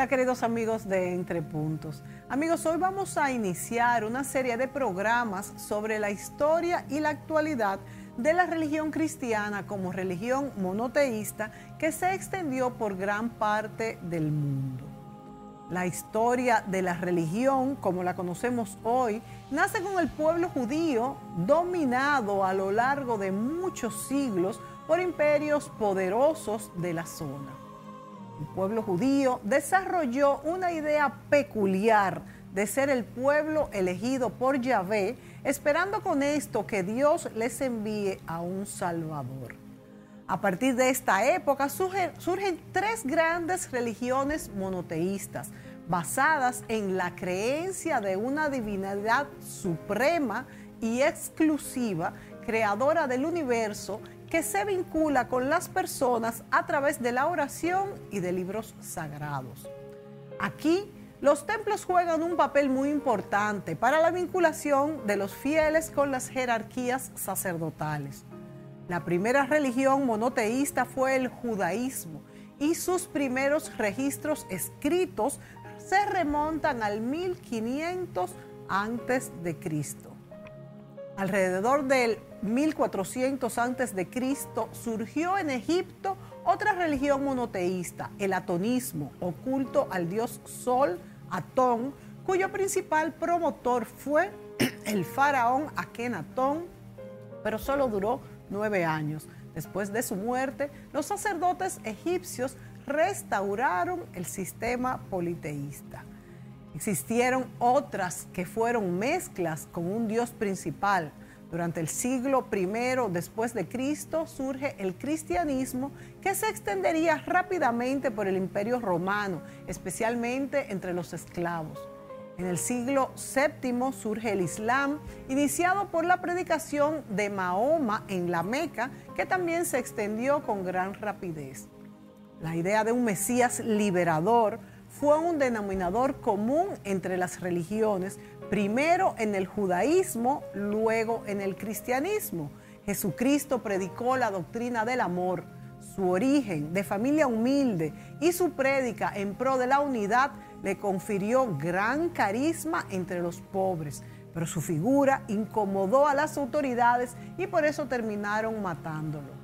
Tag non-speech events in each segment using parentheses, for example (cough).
Hola queridos amigos de Entre Puntos. Amigos, hoy vamos a iniciar una serie de programas sobre la historia y la actualidad de la religión cristiana como religión monoteísta que se extendió por gran parte del mundo. La historia de la religión, como la conocemos hoy, nace con el pueblo judío dominado a lo largo de muchos siglos por imperios poderosos de la zona el pueblo judío, desarrolló una idea peculiar de ser el pueblo elegido por Yahvé, esperando con esto que Dios les envíe a un Salvador. A partir de esta época surgen, surgen tres grandes religiones monoteístas, basadas en la creencia de una divinidad suprema y exclusiva, creadora del universo que se vincula con las personas a través de la oración y de libros sagrados. Aquí, los templos juegan un papel muy importante para la vinculación de los fieles con las jerarquías sacerdotales. La primera religión monoteísta fue el judaísmo y sus primeros registros escritos se remontan al 1500 antes de Cristo. Alrededor del 1400 antes de Cristo surgió en Egipto otra religión monoteísta, el atonismo, oculto al dios Sol, Atón, cuyo principal promotor fue (clears throat) el faraón Akenatón, pero solo duró nueve años. Después de su muerte, los sacerdotes egipcios restauraron el sistema politeísta. Existieron otras que fueron mezclas con un dios principal, durante el siglo I después de Cristo surge el cristianismo que se extendería rápidamente por el imperio romano, especialmente entre los esclavos. En el siglo VII surge el Islam, iniciado por la predicación de Mahoma en la Meca, que también se extendió con gran rapidez. La idea de un Mesías liberador fue un denominador común entre las religiones, primero en el judaísmo, luego en el cristianismo. Jesucristo predicó la doctrina del amor, su origen de familia humilde y su prédica en pro de la unidad le confirió gran carisma entre los pobres, pero su figura incomodó a las autoridades y por eso terminaron matándolo.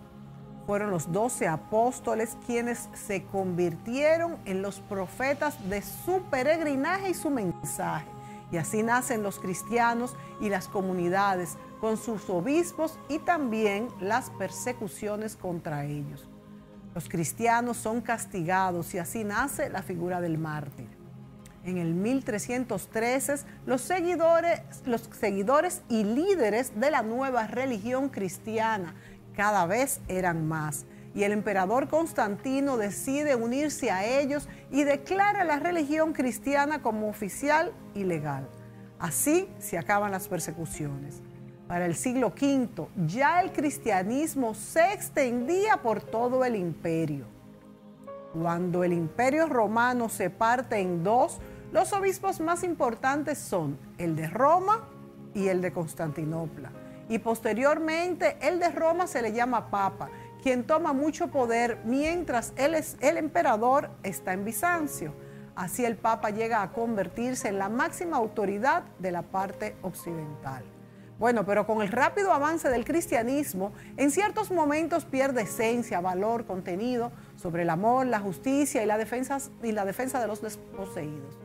Fueron los doce apóstoles quienes se convirtieron en los profetas de su peregrinaje y su mensaje. Y así nacen los cristianos y las comunidades con sus obispos y también las persecuciones contra ellos. Los cristianos son castigados y así nace la figura del mártir. En el 1313, los seguidores, los seguidores y líderes de la nueva religión cristiana cada vez eran más y el emperador Constantino decide unirse a ellos y declara la religión cristiana como oficial y legal. Así se acaban las persecuciones. Para el siglo V ya el cristianismo se extendía por todo el imperio. Cuando el imperio romano se parte en dos, los obispos más importantes son el de Roma y el de Constantinopla. Y posteriormente el de Roma se le llama Papa quien toma mucho poder mientras él es, el emperador está en Bizancio. Así el Papa llega a convertirse en la máxima autoridad de la parte occidental. Bueno, pero con el rápido avance del cristianismo, en ciertos momentos pierde esencia, valor, contenido sobre el amor, la justicia y la defensa, y la defensa de los desposeídos.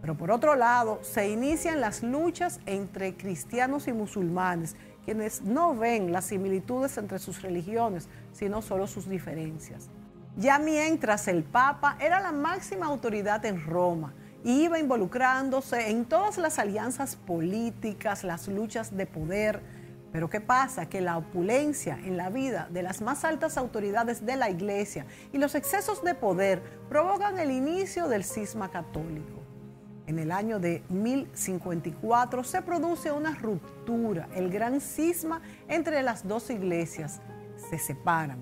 Pero por otro lado, se inician las luchas entre cristianos y musulmanes, quienes no ven las similitudes entre sus religiones, sino solo sus diferencias. Ya mientras el Papa era la máxima autoridad en Roma, iba involucrándose en todas las alianzas políticas, las luchas de poder. Pero ¿qué pasa? Que la opulencia en la vida de las más altas autoridades de la Iglesia y los excesos de poder provocan el inicio del cisma católico en el año de 1054 se produce una ruptura, el gran cisma entre las dos iglesias. Se separan.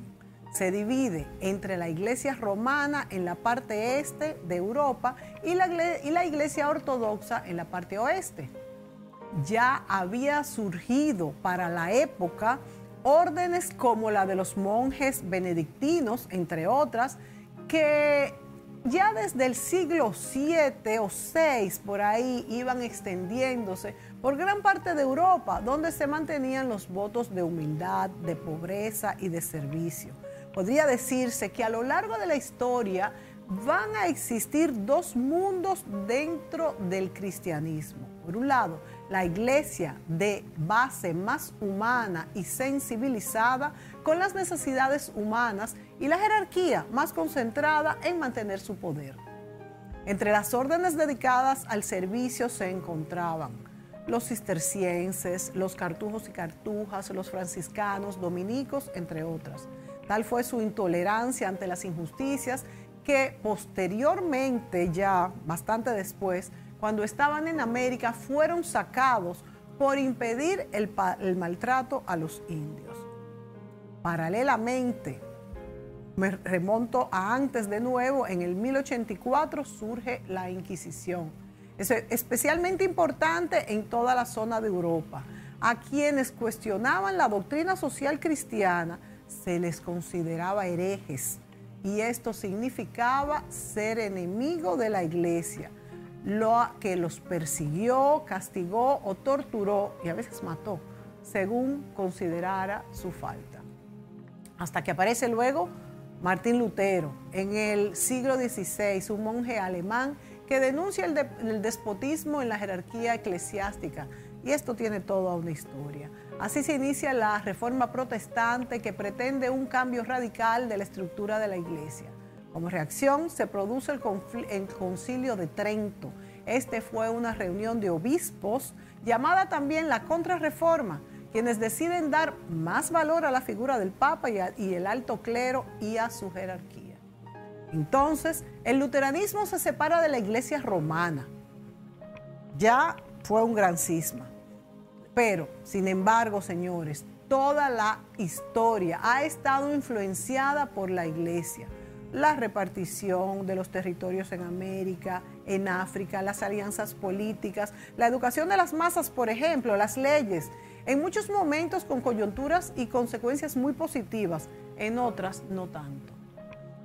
Se divide entre la iglesia romana en la parte este de Europa y la, y la iglesia ortodoxa en la parte oeste. Ya había surgido para la época órdenes como la de los monjes benedictinos, entre otras, que ya desde el siglo VII o VI por ahí iban extendiéndose por gran parte de Europa, donde se mantenían los votos de humildad, de pobreza y de servicio. Podría decirse que a lo largo de la historia van a existir dos mundos dentro del cristianismo. Por un lado, la iglesia de base más humana y sensibilizada con las necesidades humanas y la jerarquía más concentrada en mantener su poder. Entre las órdenes dedicadas al servicio se encontraban los cistercienses, los cartujos y cartujas, los franciscanos, dominicos, entre otras. Tal fue su intolerancia ante las injusticias que posteriormente, ya bastante después, cuando estaban en América, fueron sacados por impedir el, maltrato a los indios. Paralelamente, me remonto a antes de nuevo, en el 1084 surge la Inquisición. Es especialmente importante en toda la zona de Europa. A quienes cuestionaban la doctrina social cristiana se les consideraba herejes y esto significaba ser enemigo de la iglesia, lo que los persiguió, castigó o torturó y a veces mató, según considerara su falta hasta que aparece luego Martín Lutero en el siglo XVI, un monje alemán que denuncia el, despotismo en la jerarquía eclesiástica. Y esto tiene toda una historia. Así se inicia la reforma protestante que pretende un cambio radical de la estructura de la iglesia. Como reacción se produce el concilio de Trento. Este fue una reunión de obispos llamada también la contrarreforma quienes deciden dar más valor a la figura del Papa y, el alto clero y a su jerarquía. Entonces, el luteranismo se separa de la iglesia romana. Ya fue un gran cisma. Pero, sin embargo, señores, toda la historia ha estado influenciada por la iglesia. La repartición de los territorios en América, en África, las alianzas políticas, la educación de las masas, por ejemplo, las leyes, en muchos momentos con coyunturas y consecuencias muy positivas, en otras no tanto.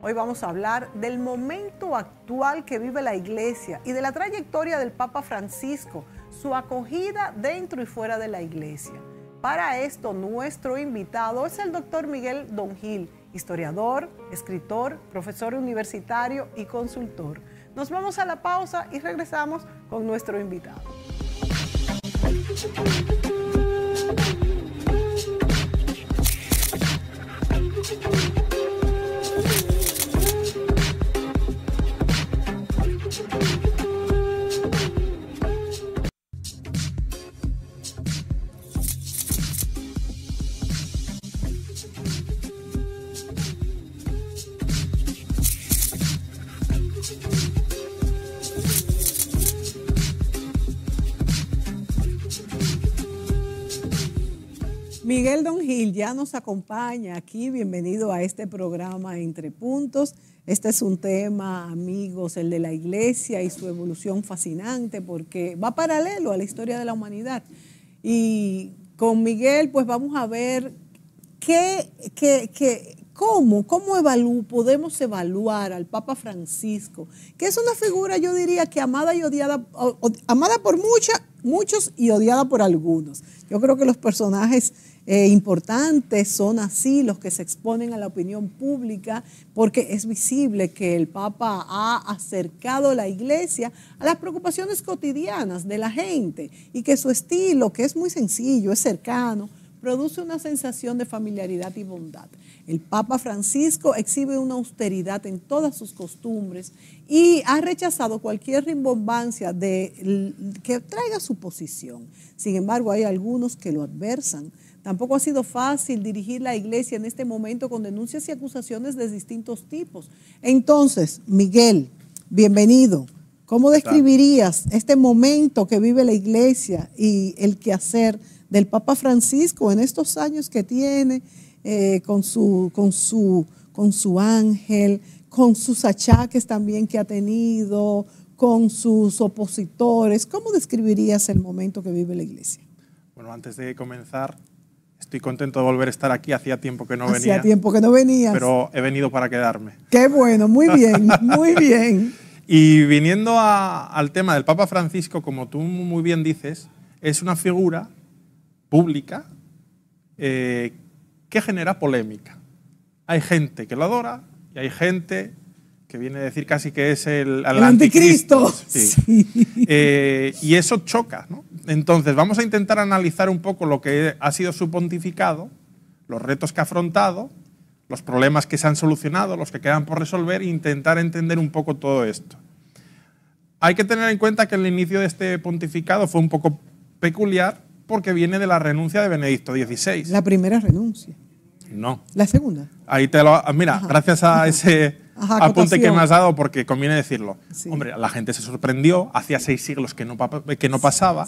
Hoy vamos a hablar del momento actual que vive la iglesia y de la trayectoria del Papa Francisco, su acogida dentro y fuera de la iglesia. Para esto, nuestro invitado es el doctor Miguel Don Gil, historiador, escritor, profesor universitario y consultor. Nos vamos a la pausa y regresamos con nuestro invitado. Thank you. ya nos acompaña aquí, bienvenido a este programa Entre Puntos. Este es un tema, amigos, el de la iglesia y su evolución fascinante porque va paralelo a la historia de la humanidad. Y con Miguel, pues vamos a ver qué, qué, qué ¿Cómo? podemos evaluar al Papa Francisco? Que es una figura, yo diría, que amada y odiada, amada por muchos y odiada por algunos. Yo creo que los personajes eh, importantes son así, los que se exponen a la opinión pública, porque es visible que el Papa ha acercado la iglesia a las preocupaciones cotidianas de la gente y que su estilo, que es muy sencillo, es cercano, produce una sensación de familiaridad y bondad. El Papa Francisco exhibe una austeridad en todas sus costumbres y ha rechazado cualquier rimbombancia que traiga su posición. Sin embargo, hay algunos que lo adversan. Tampoco ha sido fácil dirigir la iglesia en este momento con denuncias y acusaciones de distintos tipos. Entonces, Miguel, bienvenido. ¿Cómo describirías este momento que vive la iglesia y el quehacer del Papa Francisco en estos años que tiene eh, con, su, con, su, con su ángel, con sus achaques también que ha tenido, con sus opositores. ¿Cómo describirías el momento que vive la Iglesia? Bueno, antes de comenzar, estoy contento de volver a estar aquí. Hacía tiempo que no venía. Hacía tiempo que no venías. Pero he venido para quedarme. Qué bueno, muy bien, muy bien. (laughs) y viniendo al tema del Papa Francisco, como tú muy bien dices, es una figura pública eh, que genera polémica. Hay gente que lo adora y hay gente que viene a decir casi que es el, el anticristo. (laughs) Eh, y eso choca. Entonces, vamos a intentar analizar un poco lo que ha sido su pontificado, los retos que ha afrontado, los problemas que se han solucionado, los que quedan por resolver, e intentar entender un poco todo esto. Hay que tener en cuenta que el inicio de este pontificado fue un poco peculiar porque viene de la renuncia de Benedicto XVI. La primera renuncia. No. La segunda. Ahí te lo. Ah, mira, gracias a ese (laughs) apunte que me has dado, porque conviene decirlo. Hombre, la gente se sorprendió, hacía seis siglos que no, pasaba,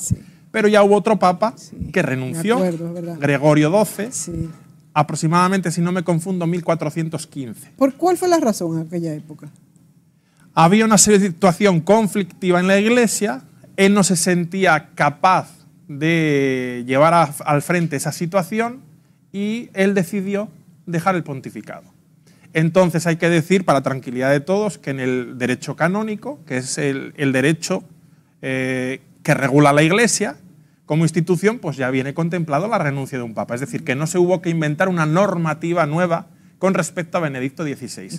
pero ya hubo otro papa que renunció, Gregorio XII, aproximadamente, si no me confundo, 1415. ¿Por cuál fue la razón en aquella época? Había una situación conflictiva en la iglesia, él no se sentía capaz de llevar al frente esa situación y él decidió dejar el pontificado. Entonces hay que decir, para tranquilidad de todos, que en el derecho canónico, que es el, derecho eh, que regula la Iglesia, como institución, pues ya viene contemplado la renuncia de un papa. Es decir, que no se hubo que inventar una normativa nueva con respecto a Benedicto XVI.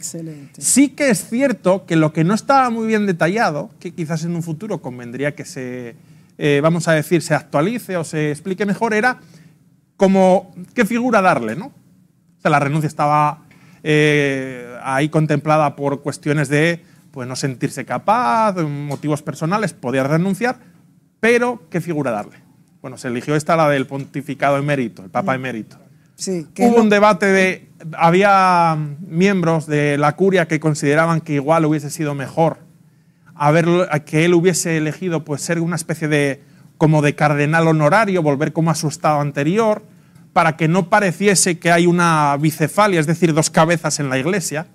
Sí que es cierto que lo que no estaba muy bien detallado, que quizás en un futuro convendría que se, eh, vamos a decir, se actualice o se explique mejor, era como qué figura darle, ¿no? la renuncia estaba eh, ahí contemplada por cuestiones de pues, no sentirse capaz, motivos personales, podía renunciar, pero qué figura darle. Bueno, se eligió esta, la del pontificado emérito, el papa mm. emérito. Sí, Hubo un debate de. Había miembros de la curia que consideraban que igual hubiese sido mejor a, ver, que él hubiese elegido pues, ser una especie de, como de cardenal honorario, volver como a su estado anterior, para que no pareciese que hay una bicefalia, es decir, dos cabezas en la iglesia,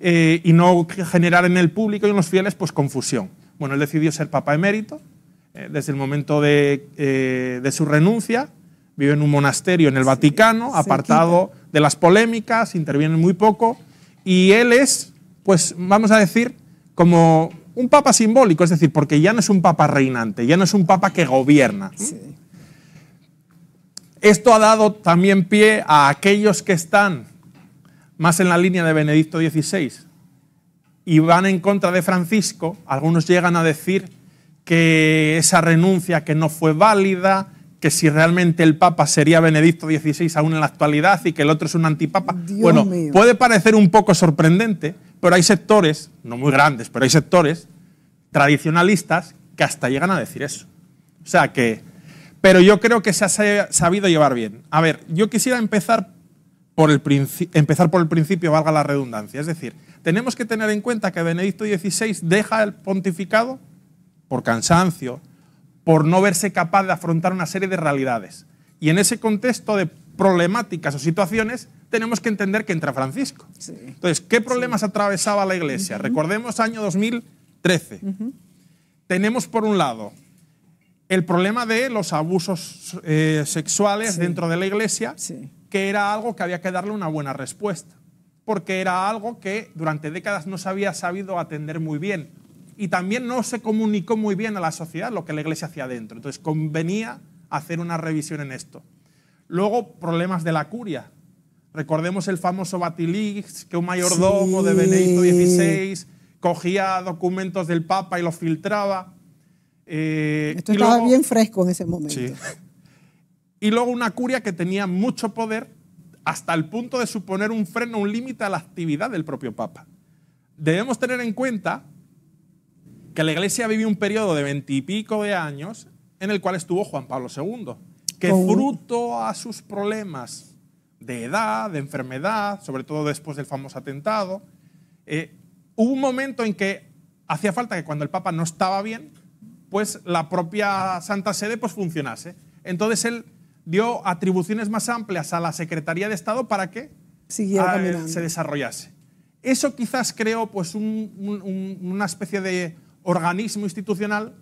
eh, y no generar en el público y en los fieles pues, confusión. Bueno, él decidió ser papa emérito, eh, desde el momento de, eh, de, su renuncia, vive en un monasterio en el Vaticano, apartado de las polémicas, interviene muy poco, y él es, pues vamos a decir, como un papa simbólico, es decir, porque ya no es un papa reinante, ya no es un papa que gobierna. Esto ha dado también pie a aquellos que están más en la línea de Benedicto XVI y van en contra de Francisco, algunos llegan a decir que esa renuncia que no fue válida, que si realmente el Papa sería Benedicto XVI aún en la actualidad y que el otro es un antipapa. bueno, puede parecer un poco sorprendente, pero hay sectores, no muy grandes, pero hay sectores tradicionalistas que hasta llegan a decir eso. O sea que, pero yo creo que se ha sabido llevar bien. A ver, yo quisiera empezar por el, empezar por el principio, valga la redundancia. Es decir, tenemos que tener en cuenta que Benedicto XVI deja el pontificado por cansancio, por no verse capaz de afrontar una serie de realidades. Y en ese contexto de problemáticas o situaciones, tenemos que entender que entra Francisco. Entonces, ¿qué problemas atravesaba la Iglesia? Recordemos año 2013. Tenemos, por un lado, el problema de los abusos eh, sexuales dentro de la Iglesia, que era algo que había que darle una buena respuesta, porque era algo que durante décadas no se había sabido atender muy bien y también no se comunicó muy bien a la sociedad lo que la iglesia hacía adentro. Entonces convenía hacer una revisión en esto. Luego, problemas de la curia. Recordemos el famoso Batilix, que un mayordomo de Benedicto XVI cogía documentos del Papa y los filtraba. Eh, esto estaba bien fresco en ese momento. (laughs) Y luego una curia que tenía mucho poder hasta el punto de suponer un freno, un límite a la actividad del propio Papa. Debemos tener en cuenta que la iglesia vivió un periodo de veintipico de años en el cual estuvo Juan Pablo II, que fruto a sus problemas de edad, de enfermedad, sobre todo después del famoso atentado, eh, hubo un momento en que hacía falta que cuando el Papa no estaba bien, pues la propia Santa Sede pues funcionase. Entonces él dio atribuciones más amplias a la Secretaría de Estado para que ah, eh, se desarrollase. Eso quizás creó pues una especie de organismo institucional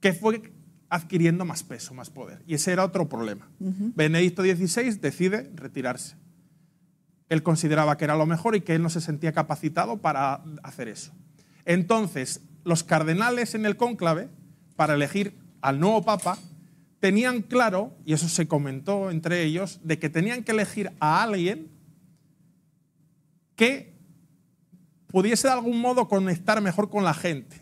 que fue adquiriendo más peso, más poder. Y ese era otro problema. Benedicto XVI decide retirarse. Él consideraba que era lo mejor y que él no se sentía capacitado para hacer eso. Entonces, los cardenales en el cónclave, para elegir al nuevo papa, tenían claro, y eso se comentó entre ellos, de que tenían que elegir a alguien que pudiese de algún modo conectar mejor con la gente,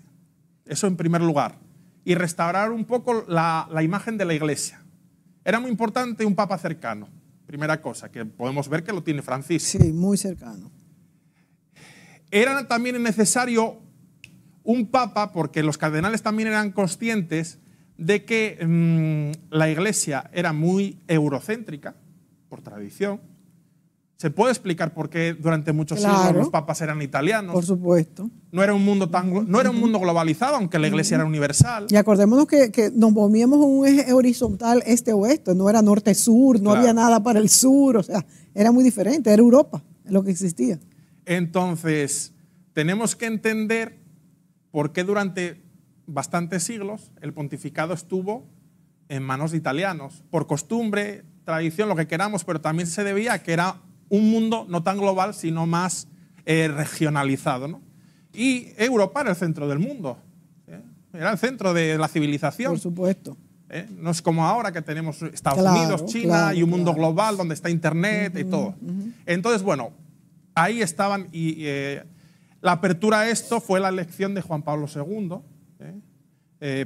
eso en primer lugar. Y restaurar un poco la, imagen de la iglesia. Era muy importante un papa cercano. Primera cosa, que podemos ver que lo tiene Francisco. Sí, muy cercano. Era también necesario un papa, porque los cardenales también eran conscientes de que mm, la iglesia era muy eurocéntrica, por tradición, se puede explicar por qué durante muchos siglos los papas eran italianos. Por supuesto. No era un mundo tan no era un mundo globalizado, aunque la iglesia era universal. Y acordémonos que, que nos movíamos un eje horizontal este-oeste, no era norte-sur, no había nada para el sur, o sea, era muy diferente, era Europa lo que existía. Entonces, tenemos que entender por qué durante bastantes siglos el pontificado estuvo en manos de italianos, por costumbre, tradición, lo que queramos, pero también se debía a que era un mundo no tan global, sino más eh, regionalizado. Y Europa era el centro del mundo, ¿eh? era el centro de la civilización. Por supuesto. ¿Eh? No es como ahora que tenemos Estados Unidos, China y un mundo global donde está Internet y todo. Entonces, bueno, ahí estaban y la apertura a esto fue la elección de Juan Pablo II,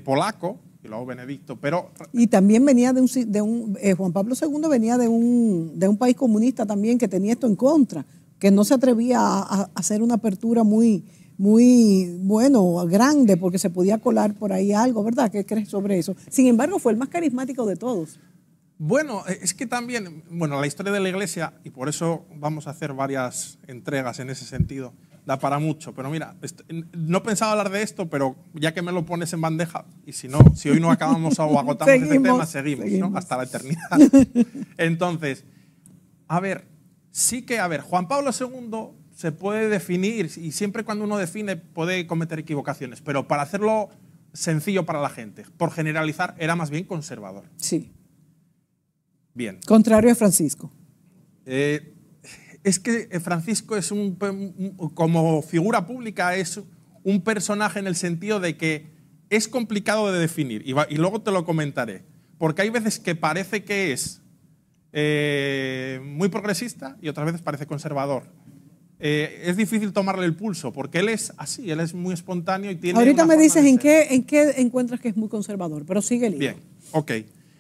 polaco, y luego Benedicto, pero... Y también venía de un... Eh, Juan Pablo II venía de un, de un país comunista también que tenía esto en contra, que no se atrevía a, a hacer una apertura muy, muy, bueno, grande, porque se podía colar por ahí algo, ¿verdad? ¿Qué crees sobre eso? Sin embargo, fue el más carismático de todos. Bueno, eh, es que también, bueno, la historia de la Iglesia, y por eso vamos a hacer varias entregas en ese sentido, da para mucho. Pero mira, no pensaba hablar de esto, pero ya que me lo pones en bandeja, y si no, si hoy no acabamos o agotamos este tema, seguimos, ¿no? Hasta la eternidad. (laughs) Entonces, a ver, sí que, a ver, Juan Pablo II se puede definir, y siempre cuando uno define puede cometer equivocaciones, pero para hacerlo sencillo para la gente, por generalizar, era más bien conservador. Sí. Bien. Contrario a Francisco. Eh, es que eh, Francisco es un, como figura pública es un personaje en el sentido de que es complicado de definir y, luego te lo comentaré, porque hay veces que parece que es eh, muy progresista y otras veces parece conservador. Eh, es difícil tomarle el pulso porque él es así, él es muy espontáneo y tiene. Ahorita me dices en qué, en qué encuentras que es muy conservador, pero sigue el Bien, ok.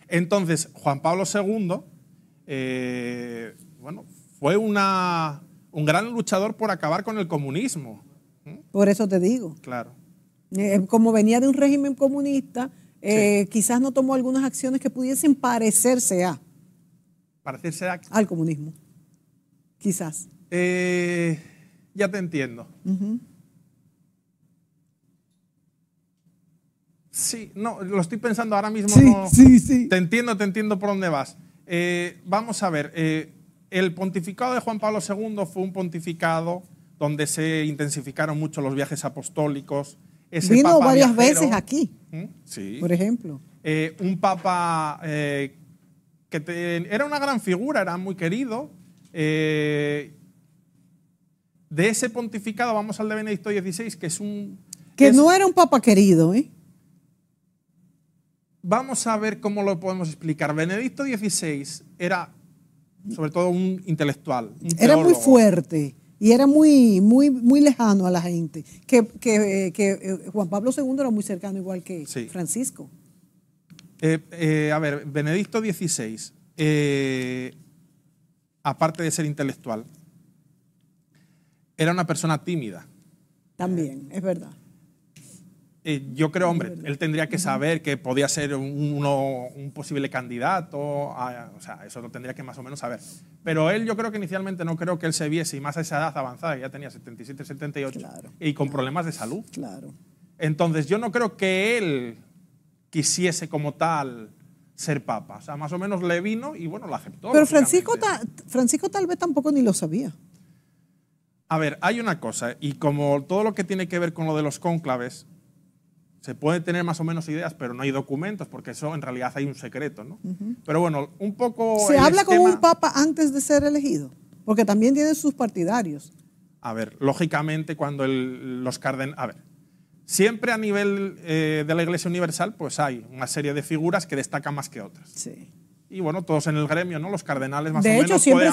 Entonces, Juan Pablo II, bueno, fue una, un gran luchador por acabar con el comunismo. ¿Mm? Por eso te digo. Claro. Eh, como venía de un régimen comunista, eh, quizás no tomó algunas acciones que pudiesen parecerse a. Parecerse a. Al comunismo. Quizás. Eh, ya te entiendo. Sí, no, lo estoy pensando ahora mismo. Sí, sí, sí. Te entiendo, te entiendo por dónde vas. vamos a ver el pontificado de Juan Pablo II fue un pontificado donde se intensificaron mucho los viajes apostólicos. Ese Vino varias veces aquí, ¿Mm? sí. por ejemplo. Eh, un papa eh, que era una gran figura, era muy querido. Eh, de ese pontificado vamos al de Benedicto XVI, que es un... Que no era un papa querido, ¿eh? Vamos a ver cómo lo podemos explicar. Benedicto XVI era sobre todo un intelectual. era muy fuerte y era muy, muy, muy lejano a la gente. Que, eh, eh, Juan Pablo II era muy cercano, igual que Francisco. Eh, a ver, Benedicto XVI, aparte de ser intelectual, era una persona tímida. También, es verdad yo creo, hombre, él tendría que saber que podía ser un, posible candidato, ah, o sea, eso lo tendría que más o menos saber. Pero él yo creo que inicialmente no creo que él se viese, y más a esa edad avanzada, ya tenía 77, 78, y con problemas de salud. Claro. Entonces yo no creo que él quisiese como tal ser papa. O sea, más o menos le vino y bueno, lo aceptó. Pero Francisco, Francisco tal vez tampoco ni lo sabía. A ver, hay una cosa, y como todo lo que tiene que ver con lo de los cónclaves, se puede tener más o menos ideas, pero no hay documentos, porque eso en realidad hay un secreto, ¿no? Pero bueno, un poco... ¿Se habla con un papa antes de ser elegido? Porque también tiene sus partidarios. A ver, lógicamente cuando los Carden… A ver, siempre a nivel eh, de la Iglesia Universal, pues hay una serie de figuras que destacan más que otras. Sí y bueno, todos en el gremio, ¿no? Los cardenales más o menos siempre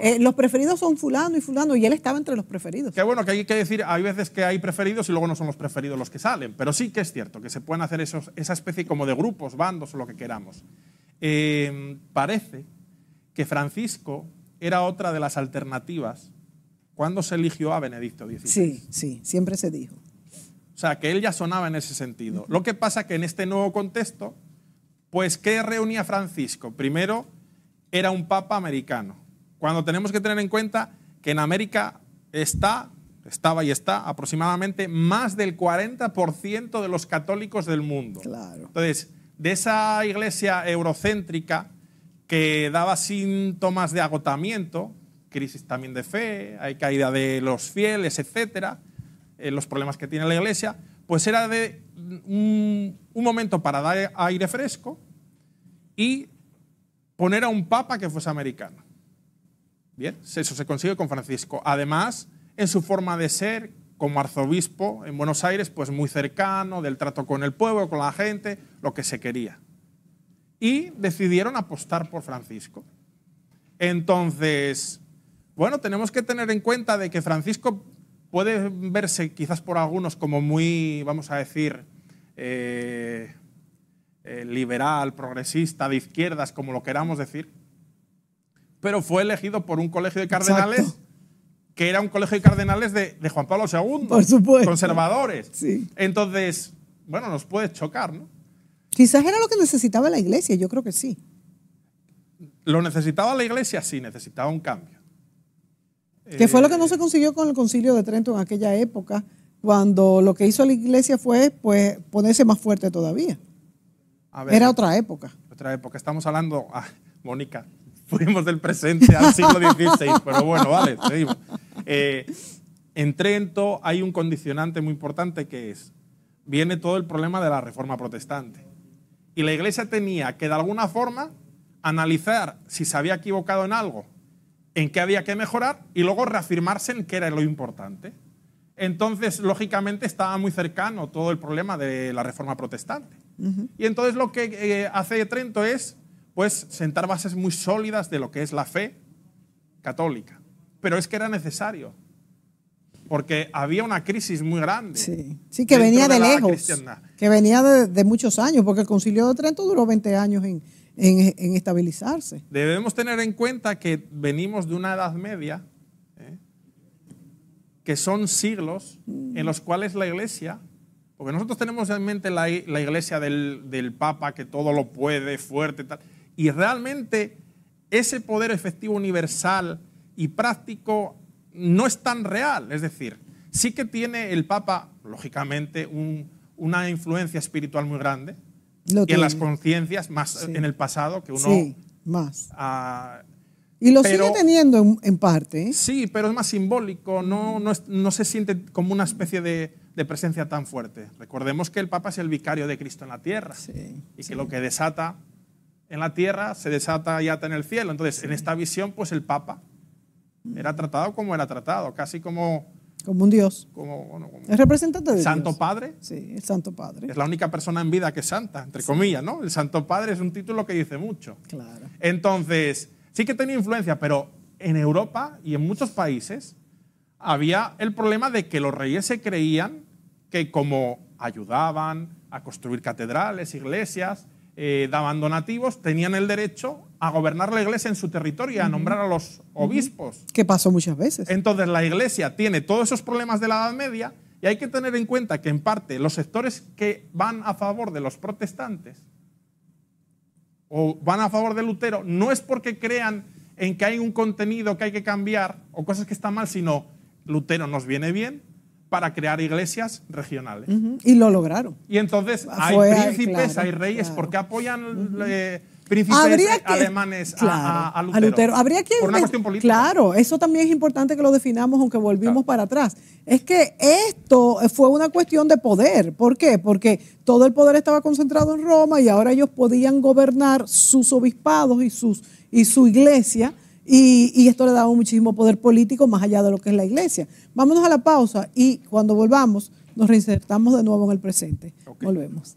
eh, los preferidos son fulano y fulano, y él estaba entre los preferidos. Qué bueno, que hay que decir, hay veces que hay preferidos y luego no son los preferidos los que salen, pero sí que es cierto que se pueden hacer esos, esa especie como de grupos, bandos o lo que queramos. Eh, parece que Francisco era otra de las alternativas cuando se eligió a Benedicto XVI. Sí, sí, siempre se dijo. O sea, que él ya sonaba en ese sentido. Lo que pasa que en este nuevo contexto pues, ¿qué reunía Francisco? Primero, era un papa americano. Cuando tenemos que tener en cuenta que en América está, estaba y está aproximadamente más del 40% de los católicos del mundo. Claro. Entonces, de esa iglesia eurocéntrica que daba síntomas de agotamiento, crisis también de fe, hay caída de los fieles, etcétera, eh, los problemas que tiene la iglesia, pues era de un, momento para dar aire fresco y poner a un papa que fuese americano. Bien, eso se consigue con Francisco. Además, en su forma de ser como arzobispo en Buenos Aires, pues muy cercano, del trato con el pueblo, con la gente, lo que se quería. Y decidieron apostar por Francisco. Entonces, bueno, tenemos que tener en cuenta de que Francisco puede verse quizás por algunos como muy, vamos a decir, eh, eh, liberal, progresista, de izquierdas, como lo queramos decir, pero fue elegido por un colegio de cardenales que era un colegio de cardenales de, Juan Pablo II, conservadores. Entonces, bueno, nos puede chocar, ¿no? Quizás era lo que necesitaba la iglesia, yo creo que sí. Lo necesitaba la iglesia, sí, necesitaba un cambio. Que fue lo que no eh, se consiguió con el concilio de Trento en aquella época, cuando lo que hizo la iglesia fue pues, ponerse más fuerte todavía. Era otra época. Otra época. Estamos hablando, ah, Mónica, (laughs) fuimos del presente al siglo XVI, (laughs) pero bueno, vale, eh, en Trento hay un condicionante muy importante que es, viene todo el problema de la reforma protestante. Y la iglesia tenía que de alguna forma analizar si se había equivocado en algo en qué había que mejorar y luego reafirmarse en qué era lo importante. Entonces, lógicamente, estaba muy cercano todo el problema de la reforma protestante. Y entonces lo que eh, hace Trento es pues, sentar bases muy sólidas de lo que es la fe católica. Pero es que era necesario, porque había una crisis muy grande. Sí, que venía de, lejos, que venía de, de, muchos años, porque el concilio de Trento duró 20 años en, en, estabilizarse. Debemos tener en cuenta que venimos de una edad media, ¿eh? que son siglos en los cuales la iglesia, porque nosotros tenemos en mente la, la iglesia del, del, Papa, que todo lo puede, fuerte, tal, y realmente ese poder efectivo universal y práctico no es tan real, es decir, sí que tiene el Papa, lógicamente, un, una influencia espiritual muy grande, y en las conciencias, más en el pasado que uno... Sí, más. Ah, y lo sigue teniendo en, parte. ¿eh? Sí, pero es más simbólico, no, no, se siente como una especie de, presencia tan fuerte. Recordemos que el Papa es el vicario de Cristo en la tierra y que lo que desata en la tierra se desata y ata en el cielo. Entonces, en esta visión, pues el Papa era tratado como era tratado, casi como como un dios. Como, es representante del Santo Padre. Sí, el Santo Padre. Es la única persona en vida que es santa, entre comillas, ¿no? El Santo Padre es un título que dice mucho. Claro. Entonces, sí que tenía influencia, pero en Europa y en muchos países había el problema de que los reyes se creían que como ayudaban a construir catedrales, iglesias, eh, daban donativos, tenían el derecho a gobernar la iglesia en su territorio y a nombrar a los obispos. Que pasó muchas veces. Entonces la iglesia tiene todos esos problemas de la Edad Media y hay que tener en cuenta que en parte los sectores que van a favor de los protestantes o van a favor de Lutero no es porque crean en que hay un contenido que hay que cambiar o cosas que están mal, sino Lutero nos viene bien, para crear iglesias regionales. Y lo lograron. Y entonces hay príncipes, hay reyes, porque apoyan que alemanes a, Lutero. Habría que Por una cuestión política. Claro, eso también es importante que lo definamos, aunque volvimos para atrás. Es que esto fue una cuestión de poder. ¿Por qué? Porque todo el poder estaba concentrado en Roma y ahora ellos podían gobernar sus obispados y, sus, y su iglesia. Y, esto le daba muchísimo poder político más allá de lo que es la iglesia. Vámonos a la pausa y cuando volvamos nos reinsertamos de nuevo en el presente. Volvemos.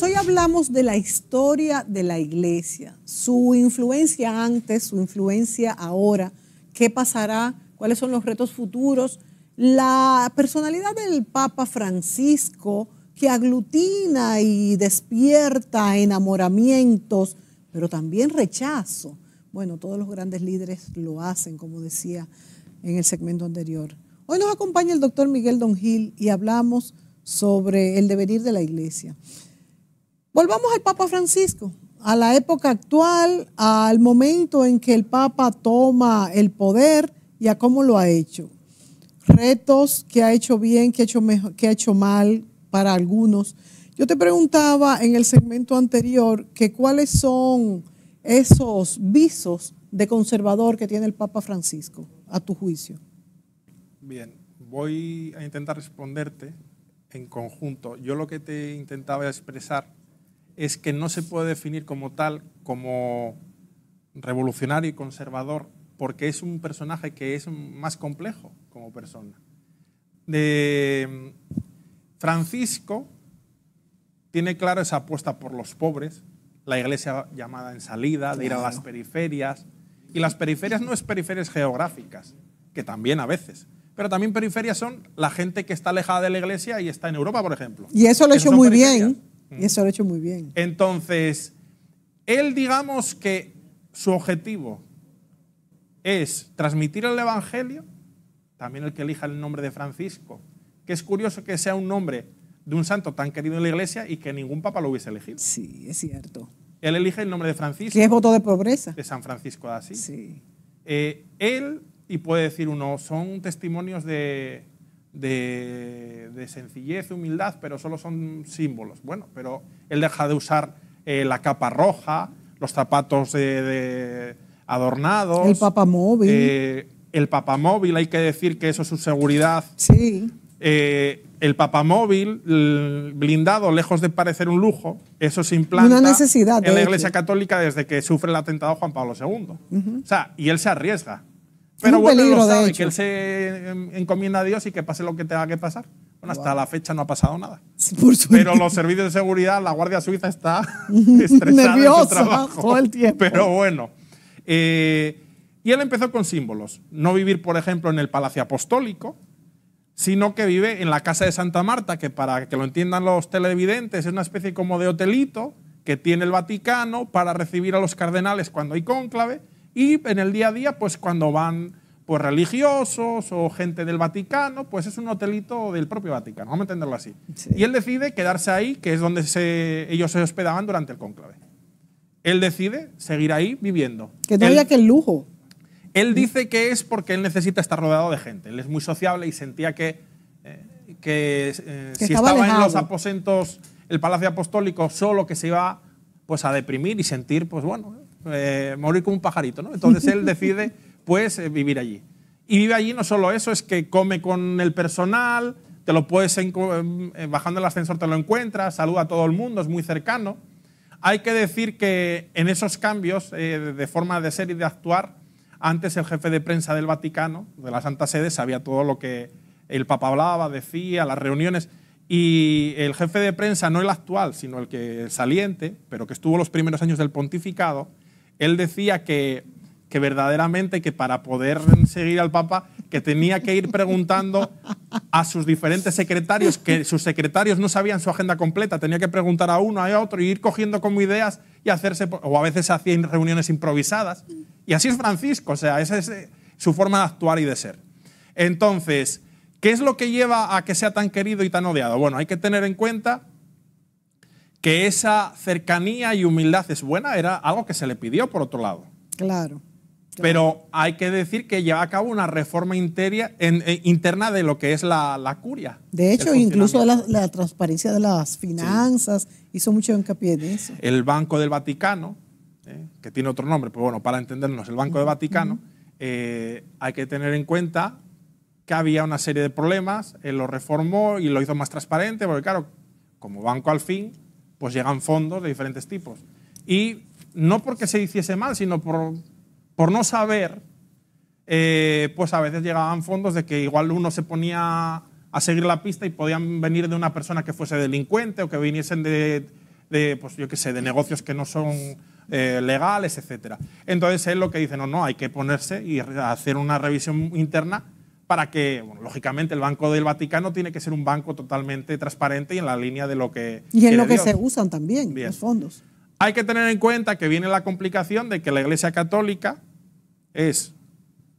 hoy hablamos de la historia de la iglesia, su influencia antes, su influencia ahora, qué pasará, cuáles son los retos futuros, la personalidad del Papa Francisco que aglutina y despierta enamoramientos, pero también rechazo. Bueno, todos los grandes líderes lo hacen, como decía en el segmento anterior. Hoy nos acompaña el doctor Miguel Don Gil y hablamos sobre el devenir de la iglesia. Volvamos al Papa Francisco, a la época actual, al momento en que el Papa toma el poder y a cómo lo ha hecho. Retos que ha hecho bien, que ha hecho, que ha hecho mal para algunos. Yo te preguntaba en el segmento anterior que cuáles son esos visos de conservador que tiene el Papa Francisco, a tu juicio. Bien, voy a intentar responderte en conjunto. Yo lo que te intentaba expresar es que no se puede definir como tal, como revolucionario y conservador, porque es un personaje que es más complejo como persona. De Francisco tiene claro esa apuesta por los pobres, la iglesia llamada en salida, de ir a las periferias. Y las periferias no es periferias geográficas, que también a veces, pero también periferias son la gente que está alejada de la iglesia y está en Europa, por ejemplo. Y eso lo he hecho muy bien. Mm. Y eso lo ha hecho muy bien. Entonces, él digamos que su objetivo es transmitir el Evangelio, también el que elija el nombre de Francisco, que es curioso que sea un nombre de un santo tan querido en la iglesia y que ningún papa lo hubiese elegido. Sí, es cierto. Él elige el nombre de Francisco. Que es voto de pobreza. De San Francisco de Sí. Eh, él, y puede decir uno, son testimonios de, de, de, sencillez, humildad, pero solo son símbolos. Bueno, pero él deja de usar eh, la capa roja, los zapatos de, adornados. El papamóvil. Eh, el papamóvil, hay que decir que eso es su seguridad. Sí. Eh, el papamóvil blindado, lejos de parecer un lujo, eso se implanta en la Iglesia Católica desde que sufre el atentado Juan Pablo II. O sea, y él se arriesga. Pero bueno, él lo sabe, que él se encomienda a Dios y que pase lo que tenga que pasar. Bueno, hasta la fecha no ha pasado nada. pero los servicios de seguridad, la Guardia Suiza está (laughs) (laughs) estresada el tiempo. Pero bueno. Eh, y él empezó con símbolos. No vivir, por ejemplo, en el Palacio Apostólico, sino que vive en la Casa de Santa Marta, que para que lo entiendan los televidentes es una especie como de hotelito que tiene el Vaticano para recibir a los cardenales cuando hay cónclave y en el día a día, pues cuando van pues, religiosos o gente del Vaticano, pues es un hotelito del propio Vaticano, vamos a entenderlo así. Y él decide quedarse ahí, que es donde se, ellos se hospedaban durante el cónclave. Él decide seguir ahí viviendo. Que todavía que el lujo. Él dice que es porque él necesita estar rodeado de gente. Él es muy sociable y sentía que, eh, eh, que, si estaba, en los aposentos, el Palacio Apostólico, solo que se iba pues, a deprimir y sentir, pues bueno, eh, morir como un pajarito, ¿no? Entonces él decide, pues, eh, vivir allí. Y vive allí no solo eso, es que come con el personal, te lo puedes, eh, bajando el ascensor te lo encuentras, saluda a todo el mundo, es muy cercano. Hay que decir que en esos cambios de forma de ser y de actuar, antes el jefe de prensa del Vaticano, de la Santa Sede, sabía todo lo que el Papa hablaba, decía, las reuniones. Y el jefe de prensa, no el actual, sino el que el saliente, pero que estuvo los primeros años del pontificado, él decía que, verdaderamente que para poder seguir al Papa que tenía que ir preguntando a sus diferentes secretarios, que sus secretarios no sabían su agenda completa, tenía que preguntar a uno, a otro, y ir cogiendo como ideas y hacerse, o a veces hacía reuniones improvisadas. Y así es Francisco, o sea, esa es eh, su forma de actuar y de ser. Entonces, ¿qué es lo que lleva a que sea tan querido y tan odiado? Bueno, hay que tener en cuenta que esa cercanía y humildad es buena era algo que se le pidió, por otro lado. Claro. Pero hay que decir que lleva a cabo una reforma en, eh, interna de lo que es la, la curia. De hecho, incluso la, transparencia de las finanzas hizo mucho hincapié en eso. El Banco del Vaticano, eh, que tiene otro nombre, pero bueno, para entendernos, el Banco del Vaticano, eh, hay que tener en cuenta que había una serie de problemas, él lo reformó y lo hizo más transparente, porque claro, como banco al fin, pues llegan fondos de diferentes tipos. Y no porque se hiciese mal, sino por, por no saber, eh, pues a veces llegaban fondos de que igual uno se ponía a seguir la pista y podían venir de una persona que fuese delincuente o que viniesen de, de pues yo qué sé, de negocios que no son eh, legales, etc. Entonces es lo que dice, no, no, hay que ponerse y hacer una revisión interna para que, bueno, lógicamente el Banco del Vaticano tiene que ser un banco totalmente transparente y en la línea de lo que... Y en lo que se usan también los fondos. Hay que tener en cuenta que viene la complicación de que la Iglesia Católica es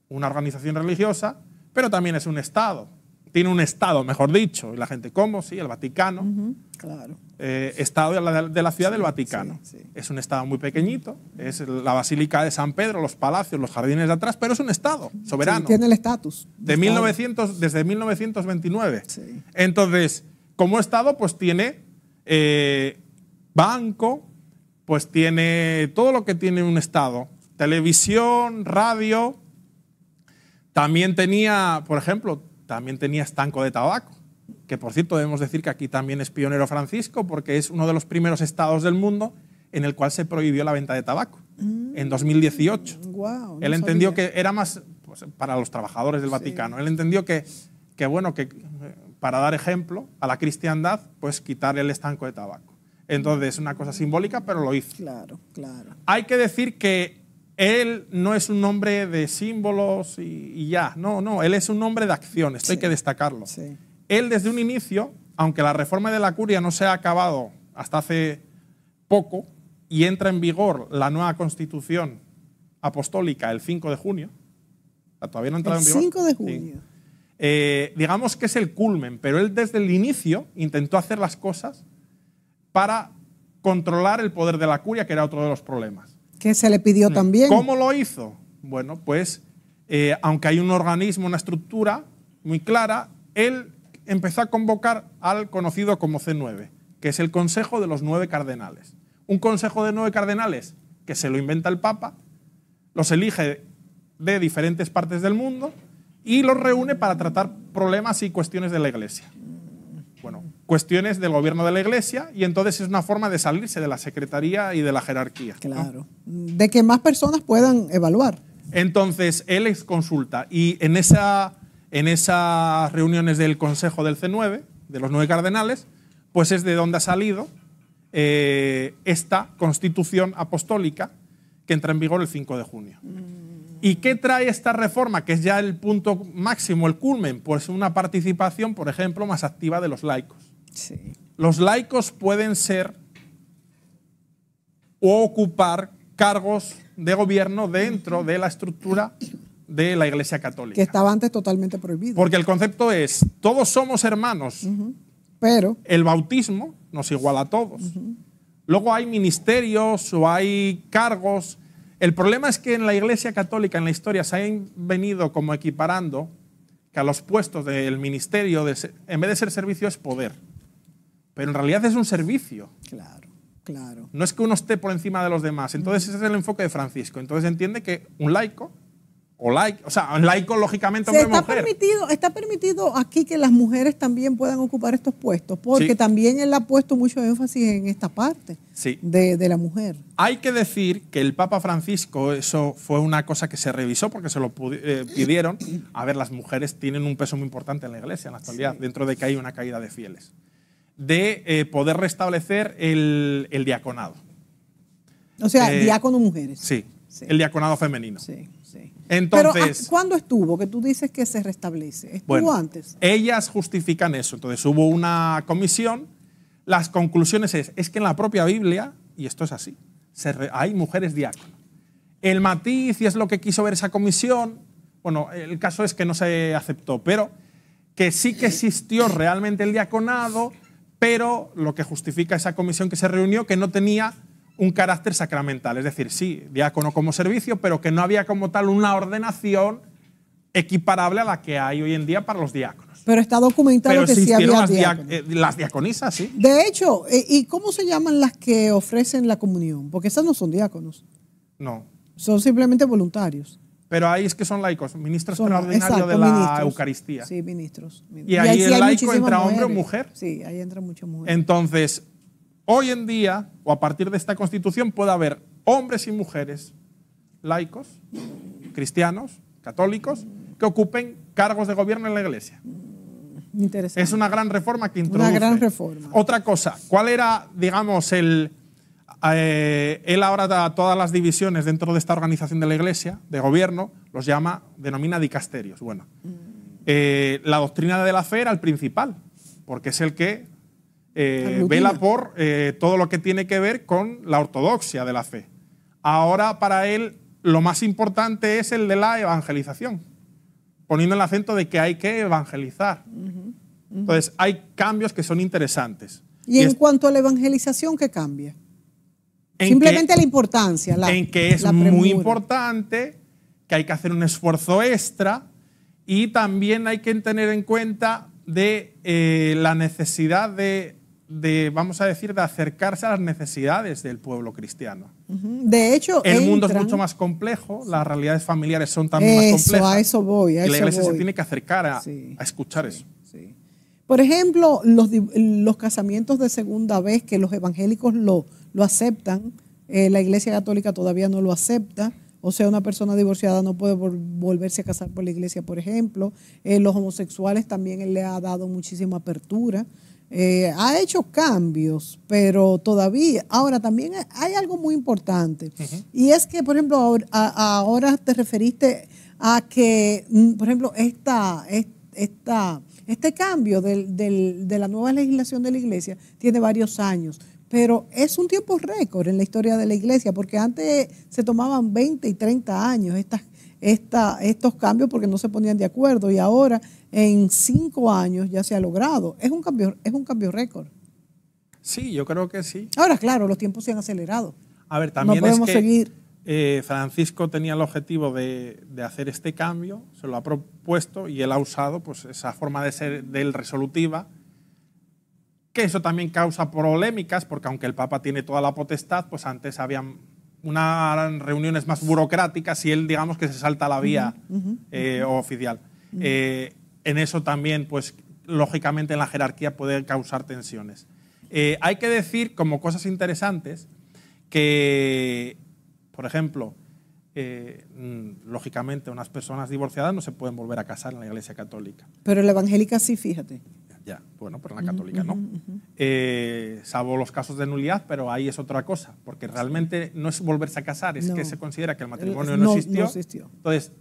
una organización religiosa, pero también es un Estado tiene un Estado, mejor dicho. Y la gente, ¿cómo? Sí, el Vaticano. claro. Eh, estado de la, ciudad del Vaticano. Es un Estado muy pequeñito, es la Basílica de San Pedro, los palacios, los jardines de atrás, pero es un Estado soberano. tiene el estatus. De, desde 1929. Entonces, como Estado, pues tiene eh, banco, pues tiene todo lo que tiene un Estado. Televisión, radio. También tenía, por ejemplo, también tenía estanco de tabaco, que por cierto debemos decir que aquí también es pionero Francisco porque es uno de los primeros estados del mundo en el cual se prohibió la venta de tabaco, mm. en 2018. él entendió que era más pues, para los trabajadores del Vaticano, él entendió que, que, bueno, que eh, para dar ejemplo a la cristiandad, pues quitar el estanco de tabaco. Entonces, es una cosa simbólica, pero lo hizo. Claro, claro. Hay que decir que él no es un hombre de símbolos y, ya, no, no, él es un hombre de acciones, esto hay que destacarlo. Él desde un inicio, aunque la reforma de la curia no se ha acabado hasta hace poco y entra en vigor la nueva constitución apostólica el 5 de junio, todavía no ha entrado en vigor. 5 de junio. Eh, digamos que es el culmen, pero él desde el inicio intentó hacer las cosas para controlar el poder de la curia, que era otro de los problemas. Que se le pidió mm. también. ¿Cómo lo hizo? Bueno, pues eh, aunque hay un organismo, una estructura muy clara, él empezó a convocar al conocido como C9, que es el Consejo de los Nueve Cardenales. Un Consejo de Nueve Cardenales que se lo inventa el Papa, los elige de diferentes partes del mundo y los reúne para tratar problemas y cuestiones de la Iglesia. Bueno, cuestiones del gobierno de la iglesia y entonces es una forma de salirse de la secretaría y de la jerarquía. Claro. De que más personas puedan evaluar. Entonces, él es consulta y en, esa, en esas reuniones del Consejo del C9, de los nueve cardenales, pues es de donde ha salido eh, esta constitución apostólica que entra en vigor el 5 de junio. Mm. ¿Y qué trae esta reforma? Que es ya el punto máximo, el culmen, pues una participación, por ejemplo, más activa de los laicos. Los laicos pueden ser o ocupar cargos de gobierno dentro de la estructura de la Iglesia Católica. Que estaba antes totalmente prohibido. Porque el concepto es, todos somos hermanos, pero el bautismo nos iguala a todos. Luego hay ministerios o hay cargos. El problema es que en la Iglesia Católica, en la historia, se han venido como equiparando que a los puestos del ministerio, en vez de ser servicio, es poder pero en realidad es un servicio. Claro, claro. No es que uno esté por encima de los demás. Entonces ese es el enfoque de Francisco. Entonces entiende que un laico o laico, o sea, un laico lógicamente hombre está permitido, está permitido aquí que las mujeres también puedan ocupar estos puestos, porque también él ha puesto mucho énfasis en esta parte de, la mujer. Hay que decir que el Papa Francisco, eso fue una cosa que se revisó porque se lo eh, (coughs) pidieron. A ver, las mujeres tienen un peso muy importante en la iglesia en la actualidad, dentro de que hay una caída de fieles de eh, poder restablecer el, el, diaconado. O sea, eh, diácono mujeres. Sí, el diaconado femenino. Sí, sí. Ah, Entonces, Pero, ¿cuándo estuvo? Que tú dices que se restablece. ¿Estuvo antes? Ellas justifican eso. Entonces hubo una comisión. Las conclusiones es, es que en la propia Biblia, y esto es así, se hay mujeres diácono. El matiz, y es lo que quiso ver esa comisión, bueno, el caso es que no se aceptó, pero que sí que existió realmente el diaconado pero lo que justifica esa comisión que se reunió que no tenía un carácter sacramental, es decir, sí, diácono como servicio, pero que no había como tal una ordenación equiparable a la que hay hoy en día para los diáconos. Pero está documentado que sí había diáconos. Eh, las diaconisas, sí. De hecho, eh, ¿y cómo se llaman las que ofrecen la comunión? Porque esas no son diáconos. No. Son simplemente voluntarios. Pero ahí es que son laicos, ministros extraordinarios de la Eucaristía. Sí, ministros. Y, ahí, el laico entra hombre o mujer. Sí, ahí entra mucho mujer. Entonces, hoy en día, o a partir de esta constitución, puede haber hombres y mujeres laicos, cristianos, católicos, que ocupen cargos de gobierno en la iglesia. Interesante. Es una gran reforma que introduce. Una gran reforma. Otra cosa, ¿cuál era, digamos, el, eh, él ahora da todas las divisiones dentro de esta organización de la Iglesia, de gobierno, los llama, denomina dicasterios. Bueno, mm. eh, la doctrina de la fe era el principal, porque es el que eh, vela por todo lo que tiene que ver con la ortodoxia de la fe. Ahora para él lo más importante es el de la evangelización, poniendo el acento de que hay que evangelizar. Entonces, hay cambios que son interesantes. y en cuanto a la evangelización, qué cambia? Simplemente la importancia. La, en que es muy importante, que hay que hacer un esfuerzo extra y también hay que tener en cuenta de eh, la necesidad de, de, vamos a decir, de acercarse a las necesidades del pueblo cristiano. De hecho, el mundo es mucho más complejo, las realidades familiares son también más complejas. A eso voy. A y la iglesia se tiene que acercar a, escuchar eso. Por ejemplo, los, los casamientos de segunda vez que los evangélicos lo, lo aceptan. Eh, la Iglesia Católica todavía no lo acepta. O sea, una persona divorciada no puede volverse a casar por la iglesia, por ejemplo. Eh, los homosexuales también le ha dado muchísima apertura. Eh, ha hecho cambios, pero todavía. Ahora, también hay algo muy importante. Y es que, por ejemplo, ahora, te referiste a que, mm, por ejemplo, esta, esta, este cambio de la nueva legislación de la iglesia tiene varios años pero es un tiempo récord en la historia de la iglesia, porque antes se tomaban 20 y 30 años estas, esta, estos cambios porque no se ponían de acuerdo y ahora en cinco años ya se ha logrado. Es un cambio, es un cambio récord. Sí, yo creo que sí. Ahora, claro, los tiempos se han acelerado. A ver, también es que, eh, Francisco tenía el objetivo de, de, hacer este cambio, se lo ha propuesto y él ha usado pues, esa forma de ser del resolutiva que eso también causa polémicas, porque aunque el Papa tiene toda la potestad, pues antes habían unas reuniones más burocráticas y él, digamos, que se salta la vía eh, oficial. Eh, en eso también, pues, lógicamente en la jerarquía puede causar tensiones. Eh, hay que decir, como cosas interesantes, que, por ejemplo, mm, lógicamente unas personas divorciadas no se pueden volver a casar en la Iglesia Católica. Pero la evangélica sí, fíjate ya. Bueno, pero en la católica no. Eh, salvo los casos de nulidad, pero ahí es otra cosa, porque realmente no es volverse a casar, es que se considera que el matrimonio eh, no, existió. Entonces,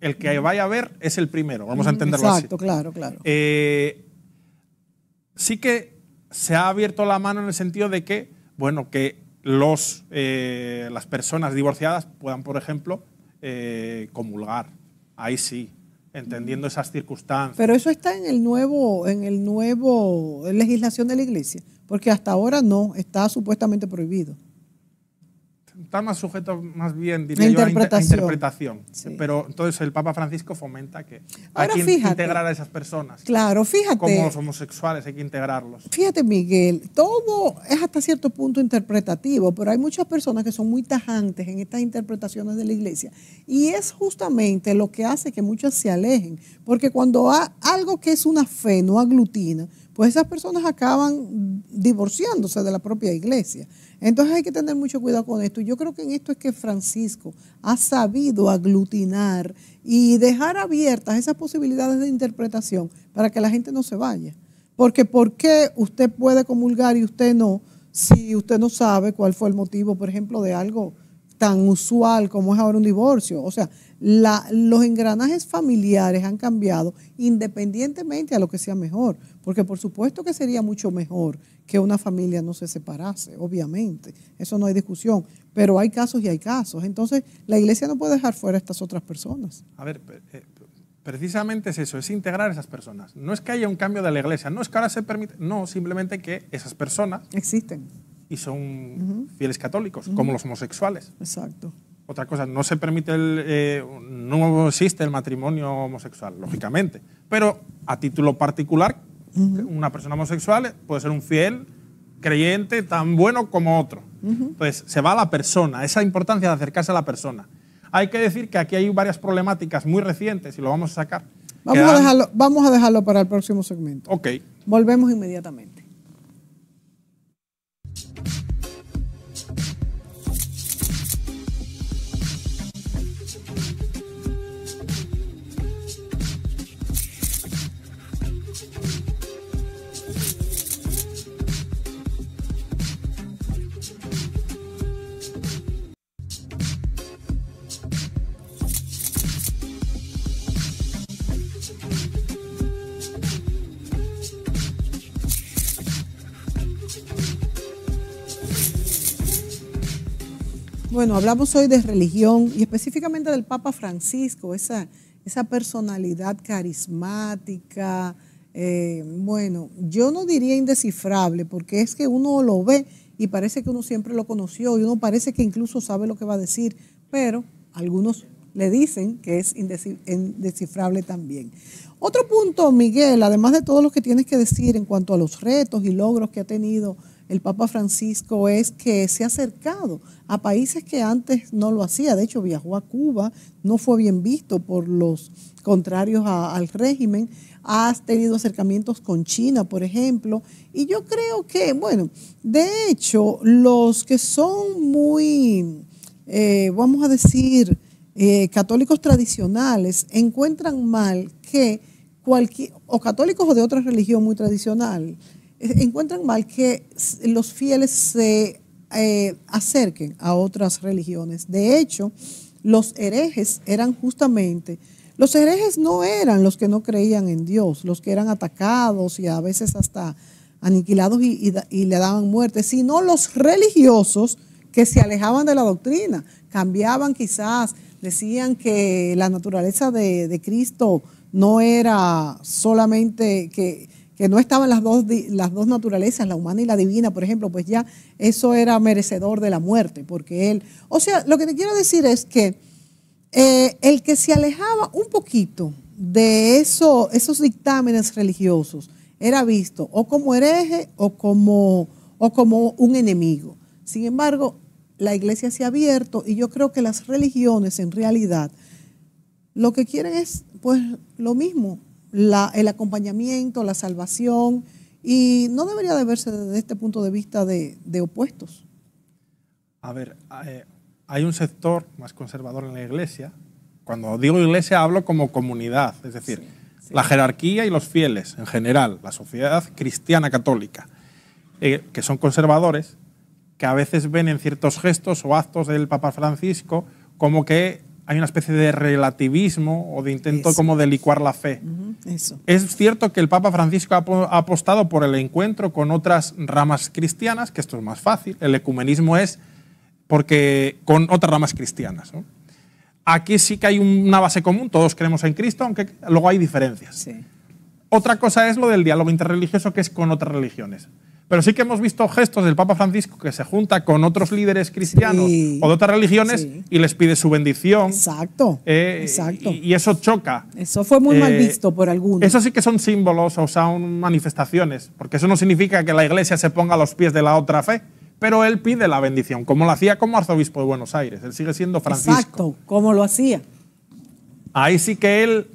el que vaya a ver es el primero, vamos a entenderlo Exacto, claro, claro. Eh, sí que se ha abierto la mano en el sentido de que, bueno, que los, las personas divorciadas puedan, por ejemplo, comulgar. Ahí sí, entendiendo esas circunstancias. Pero eso está en el nuevo, en el nuevo legislación de la iglesia, porque hasta ahora no, está supuestamente prohibido está más sujeto más bien, diría interpretación. yo, a, interpretación. Pero entonces el Papa Francisco fomenta que hay que integrar a esas personas. Claro, fíjate. Como los homosexuales hay que integrarlos. Fíjate, Miguel, todo es hasta cierto punto interpretativo, pero hay muchas personas que son muy tajantes en estas interpretaciones de la iglesia. Y es justamente lo que hace que muchas se alejen. Porque cuando algo que es una fe no aglutina, pues esas personas acaban divorciándose de la propia iglesia. Entonces hay que tener mucho cuidado con esto. Yo creo que en esto es que Francisco ha sabido aglutinar y dejar abiertas esas posibilidades de interpretación para que la gente no se vaya. Porque ¿por qué usted puede comulgar y usted no si usted no sabe cuál fue el motivo, por ejemplo, de algo tan usual como es ahora un divorcio? O sea, los engranajes familiares han cambiado independientemente a lo que sea mejor, porque por supuesto que sería mucho mejor que una familia no se separase, obviamente, eso no hay discusión, pero hay casos y hay casos, entonces la iglesia no puede dejar fuera a estas otras personas. A ver, eh, precisamente es eso, es integrar a esas personas. No es que haya un cambio de la iglesia, no es que ahora se permite, no, simplemente que esas personas existen y son fieles católicos, como los homosexuales. Exacto. Otra cosa, no se permite, el, eh, no existe el matrimonio homosexual, lógicamente, pero a título particular una persona homosexual puede ser un fiel creyente tan bueno como otro. Entonces, se va a la persona, esa importancia de acercarse a la persona. Hay que decir que aquí hay varias problemáticas muy recientes y lo vamos a sacar. Vamos, a dejarlo, vamos a dejarlo para el próximo segmento. Ok. Volvemos inmediatamente. hablamos hoy de religión y específicamente del Papa Francisco, esa, esa personalidad carismática. Eh, bueno, yo no diría indescifrable, porque es que uno lo ve y parece que uno siempre lo conoció y uno parece que incluso sabe lo que va a decir, pero algunos le dicen que es indescifrable también. Otro punto, Miguel, además de todo lo que tienes que decir en cuanto a los retos y logros que ha tenido el Papa Francisco es que se ha acercado a países que antes no lo hacía. De hecho, viajó a Cuba, no fue bien visto por los contrarios al régimen. Ha tenido acercamientos con China, por ejemplo. Y yo creo que, bueno, de hecho, los que son muy, eh, vamos a decir, eh, católicos tradicionales encuentran mal que cualquier, o católicos o de otra religión muy tradicional, encuentran mal que los fieles se eh, acerquen a otras religiones. De hecho, los herejes eran justamente, los herejes no eran los que no creían en Dios, los que eran atacados y a veces hasta aniquilados y, le daban muerte, sino los religiosos que se alejaban de la doctrina, cambiaban quizás, decían que la naturaleza de Cristo no era solamente que que no estaban las dos, las dos naturalezas, la humana y la divina, por ejemplo, pues ya eso era merecedor de la muerte, porque él, o sea, lo que te quiero decir es que eh, el que se alejaba un poquito de eso, esos dictámenes religiosos era visto o como hereje o como, o como un enemigo. Sin embargo, la iglesia se ha abierto y yo creo que las religiones en realidad lo que quieren es pues lo mismo, el acompañamiento, la salvación, y no debería de verse desde este punto de vista de, opuestos. A ver, eh, hay un sector más conservador en la iglesia. Cuando digo iglesia hablo como comunidad, es decir, la jerarquía y los fieles en general, la sociedad cristiana católica, eh, que son conservadores, que a veces ven en ciertos gestos o actos del Papa Francisco como que hay una especie de relativismo o de intento como de licuar la fe. Es cierto que el Papa Francisco ha apostado por el encuentro con otras ramas cristianas, que esto es más fácil, el ecumenismo es porque con otras ramas cristianas. Aquí sí que hay una base común, todos creemos en Cristo, aunque luego hay diferencias. Otra cosa es lo del diálogo interreligioso, que es con otras religiones. Pero sí que hemos visto gestos del Papa Francisco que se junta con otros líderes cristianos o de otras religiones y les pide su bendición. Exacto. Eh, exacto. Y, eso choca. Eso fue muy mal eh, visto por algunos. Eso sí que son símbolos o son manifestaciones, porque eso no significa que la iglesia se ponga a los pies de la otra fe pero él pide la bendición, como lo hacía como arzobispo de Buenos Aires. Él sigue siendo Francisco. Exacto, como lo hacía. Ahí sí que él,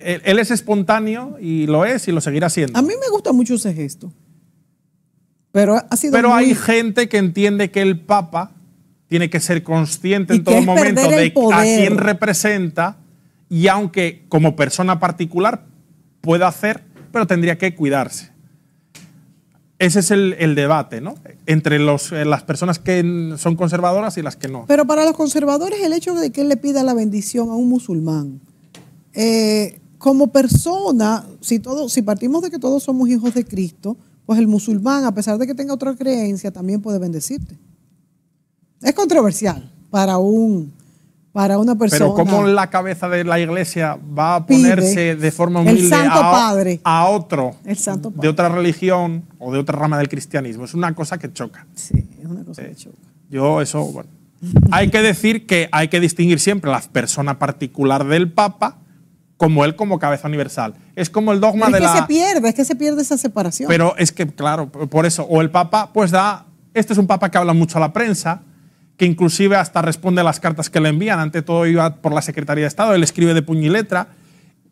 él, es espontáneo y lo es y lo seguirá siendo. A mí me gusta mucho ese gesto. Pero, Pero hay gente que entiende que el Papa tiene que ser consciente en todo momento de a quién representa y aunque como persona particular pueda hacer, pero tendría que cuidarse. Ese es el, debate, ¿no? Entre eh, las personas que son conservadoras y las que no. Pero para los conservadores el hecho de que él le pida la bendición a un musulmán, eh, como persona, si, si partimos de que todos somos hijos de Cristo, pues el musulmán, a pesar de que tenga otra creencia, también puede bendecirte. Es controversial para un para una persona. Pero cómo la cabeza de la iglesia va a ponerse de forma humilde a, a, otro de otra religión o de otra rama del cristianismo. Es una cosa que choca. Sí, es una cosa que choca. Yo eso, bueno. hay que decir que hay que distinguir siempre la persona particular del Papa como él como cabeza universal. Es como el dogma de la... Es que se pierde, es que se pierde esa separación. Pero es que, claro, por eso, o el Papa pues da... Este es un Papa que habla mucho a la prensa, que inclusive hasta responde a las cartas que le envían, ante todo iba por la Secretaría de Estado, él escribe de puño y letra,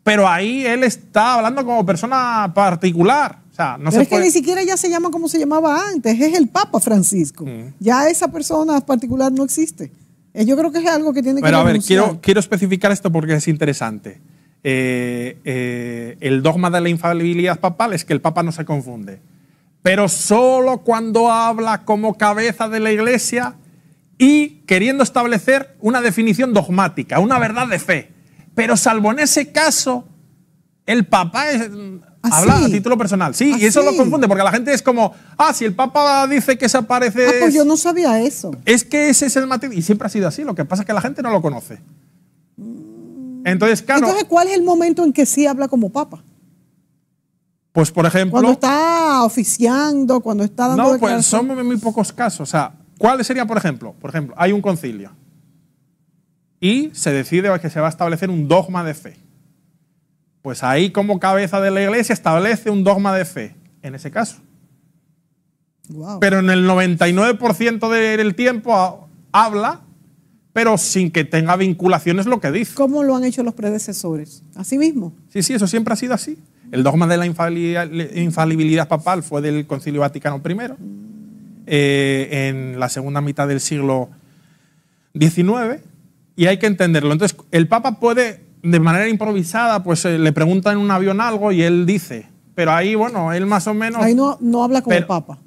pero ahí él está hablando como persona particular. O sea, no se es puede... que ni siquiera ya se llama como se llamaba antes, es el Papa Francisco. Mm. Ya esa persona particular no existe. Eh, yo creo que es algo que tiene que... Pero a ver, quiero, quiero especificar esto porque es interesante. Eh, eh, el dogma de la infalibilidad papal es que el Papa no se confunde. Pero solo cuando habla como cabeza de la Iglesia y queriendo establecer una definición dogmática, una verdad de fe. Pero salvo en ese caso, el Papa mm, ah, habla a título personal. Sí, ah, y eso lo confunde, porque la gente es como, ah, si el Papa dice que se aparece... Ah, pues yo no sabía eso. Es que ese es el matiz, y siempre ha sido así, lo que pasa es que la gente no lo conoce. Entonces, ¿cuál es el momento en que sí habla como papa? Pues, por ejemplo. Cuando está oficiando, cuando está dando. No, pues son muy pocos casos. O sea, ¿cuál sería, por ejemplo? Por ejemplo, hay un concilio y se decide que se va a establecer un dogma de fe. Pues ahí, como cabeza de la iglesia, establece un dogma de fe, en ese caso. Pero en el 99% del tiempo ah, habla pero sin que tenga vinculaciones lo que dice. ¿Cómo lo han hecho los predecesores? Así mismo. Sí, sí, eso siempre ha sido así. El dogma de la infalibilidad, papal fue del Concilio Vaticano I, eh, en la segunda mitad del siglo XIX, y hay que entenderlo. Entonces, el Papa puede, de manera improvisada, pues eh, le pregunta en un avión algo y él dice, pero ahí, bueno, él más o menos... Ahí no, no habla como el Papa.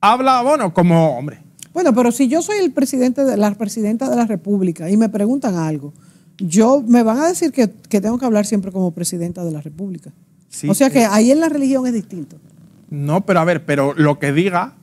Habla, bueno, como hombre bueno, pero si yo soy el presidente de la presidenta de la República y me preguntan algo, yo me van a decir que, tengo que hablar siempre como presidenta de la República. o sea que ahí en la religión es distinto. No, pero a ver, pero lo que diga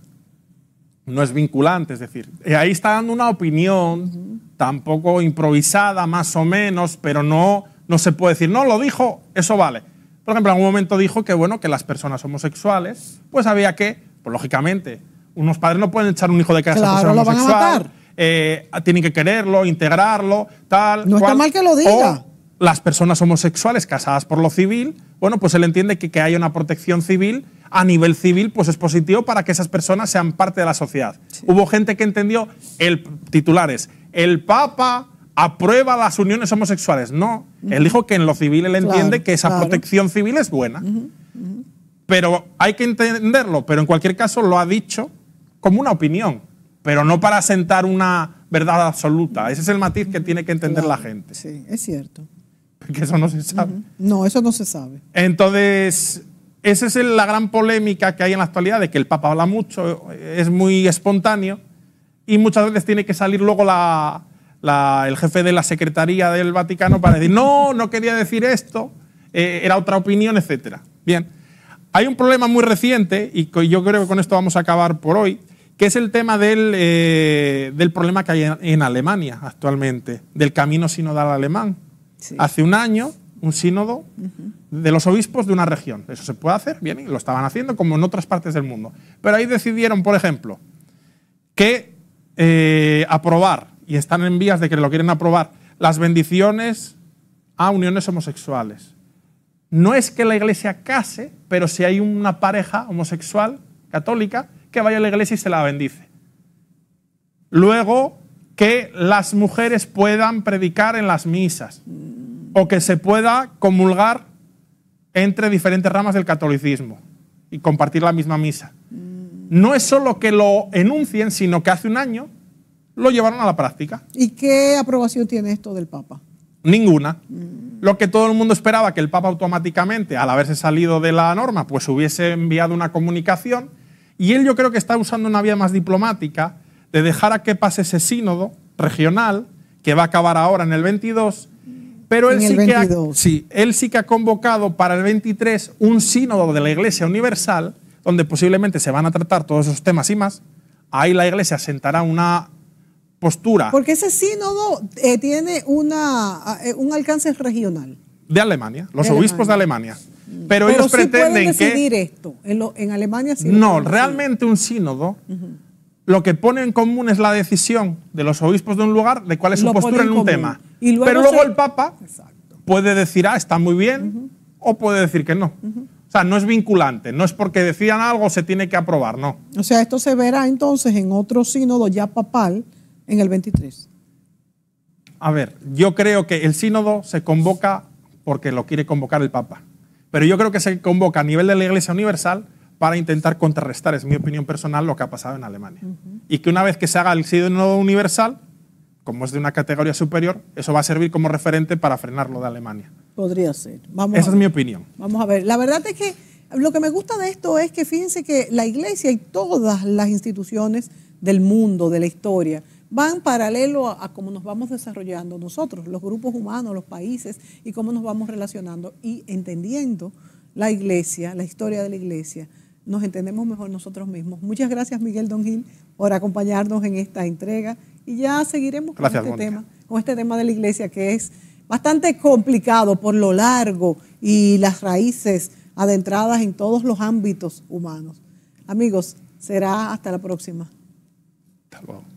no es vinculante, es decir, eh, ahí está dando una opinión, tampoco improvisada, más o menos, pero no, no se puede decir, no, lo dijo, eso vale. Por ejemplo, en algún momento dijo que, bueno, que las personas homosexuales, pues había que, pues lógicamente, unos padres no pueden echar un hijo de casa a por ser homosexual. Eh, tienen que quererlo, integrarlo, tal. No está mal que lo diga. las personas homosexuales casadas por lo civil, bueno, pues él entiende que que una protección civil a nivel civil, pues es positivo para que esas personas sean parte de la sociedad. Hubo gente que entendió el titulares. El Papa aprueba las uniones homosexuales. No, él dijo que en lo civil él entiende que esa protección civil es buena. Pero hay que entenderlo, pero en cualquier caso lo ha dicho como una opinión, pero no para sentar una verdad absoluta. Ese es el matiz que tiene que entender la gente. Sí, es cierto. Porque eso no se sabe. No, eso no se sabe. Entonces, esa es la gran polémica que hay en la actualidad, de que el Papa habla mucho, es muy espontáneo y muchas veces tiene que salir luego el jefe de la Secretaría del Vaticano para decir, no, no quería decir esto, eh, era otra opinión, etc. Bien, hay un problema muy reciente y yo creo que con esto vamos a acabar por hoy, que es el tema del, eh, del problema que hay en, Alemania actualmente, del camino sinodal alemán. Hace un año, un sínodo de los obispos de una región. Eso se puede hacer, bien, y lo estaban haciendo como en otras partes del mundo. Pero ahí decidieron, por ejemplo, que eh, aprobar, y están en vías de que lo quieren aprobar, las bendiciones a uniones homosexuales. No es que la iglesia case, pero si hay una pareja homosexual católica, que vaya a la iglesia y se la bendice. Luego, que las mujeres puedan predicar en las misas o que se pueda comulgar entre diferentes ramas del catolicismo y compartir la misma misa. No es solo que lo enuncien, sino que hace un año lo llevaron a la práctica. ¿Y qué aprobación tiene esto del Papa? Ninguna. Lo que todo el mundo esperaba que el Papa automáticamente, al haberse salido de la norma, pues hubiese enviado una comunicación y él yo creo que está usando una vía más diplomática de dejar a que pase ese sínodo regional, que va a acabar ahora en el 22, pero él sí, que ha, sí, él sí que ha convocado para el 23 un sínodo de la Iglesia Universal, donde posiblemente se van a tratar todos esos temas y más. Ahí la Iglesia asentará una postura. Porque ese sínodo eh, tiene una, eh, un alcance regional. De Alemania, los obispos de Alemania. Pero, ellos pretenden esto. En, en Alemania sí. No, realmente un sínodo lo que pone en común es la decisión de los obispos de un lugar de cuál es su postura en un tema. pero luego el Papa puede decir, ah, está muy bien, o puede decir que no. O sea, no es vinculante, no es porque decían algo se tiene que aprobar, no. O sea, esto se verá entonces en otro sínodo ya papal en el 23. A ver, yo creo que el sínodo se convoca porque lo quiere convocar el Papa. Pero yo creo que se convoca a nivel de la Iglesia Universal para intentar contrarrestar, es mi opinión personal, lo que ha pasado en Alemania. Y que una vez que se haga el sínodo universal, como es de una categoría superior, eso va a servir como referente para frenarlo de Alemania. Podría ser. Esa es mi opinión. Vamos a ver. La verdad es que lo que me gusta de esto es que fíjense que la iglesia y todas las instituciones del mundo, de la historia, van paralelo a, cómo nos vamos desarrollando nosotros, los grupos humanos, los países y cómo nos vamos relacionando y entendiendo la iglesia, la historia de la iglesia, nos entendemos mejor nosotros mismos. Muchas gracias Miguel Don Gil por acompañarnos en esta entrega y ya seguiremos con este tema, con este tema de la iglesia que es bastante complicado por lo largo y las raíces adentradas en todos los ámbitos humanos. Amigos, será hasta la próxima. Hasta luego.